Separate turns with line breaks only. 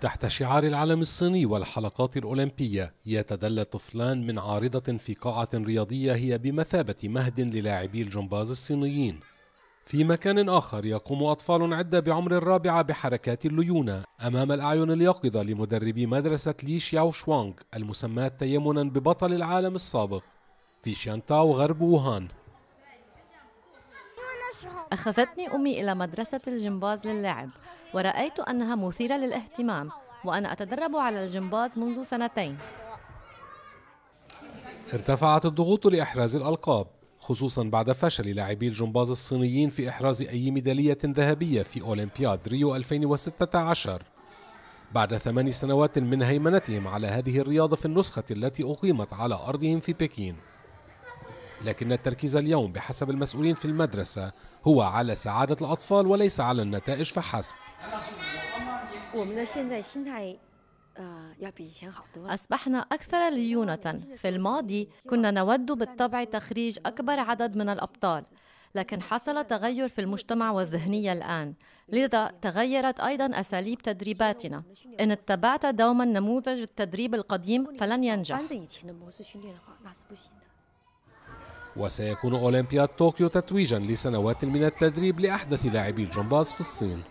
تحت شعار العلم الصيني والحلقات الأولمبية يتدلى طفلان من عارضة في قاعة رياضية هي بمثابة مهد للاعبي الجمباز الصينيين في مكان آخر يقوم أطفال عدة بعمر الرابعة بحركات الليونة أمام الأعين اليقظة لمدربي مدرسة لي شياو شوانغ المسماة تيمنا ببطل العالم السابق في شانتاو غرب ووهان
أخذتني أمي إلى مدرسة الجمباز للعب ورأيت أنها مثيرة للاهتمام وأنا أتدرب على الجمباز منذ سنتين
ارتفعت الضغوط لإحراز الألقاب خصوصا بعد فشل لاعبي الجمباز الصينيين في إحراز أي ميدالية ذهبية في أولمبياد ريو 2016 بعد ثمان سنوات من هيمنتهم على هذه الرياضة في النسخة التي أقيمت على أرضهم في بكين لكن التركيز اليوم بحسب المسؤولين في المدرسة هو على سعادة الأطفال وليس على النتائج فحسب
آه، أصبحنا أكثر ليونة في الماضي كنا نود بالطبع تخريج أكبر عدد من الأبطال لكن حصل تغير في المجتمع والذهنية الآن لذا تغيرت أيضا أساليب تدريباتنا إن اتبعت دوما نموذج التدريب القديم فلن ينجح
وسيكون أولمبياد طوكيو تتويجا لسنوات من التدريب لأحدث لاعبي الجمباز في الصين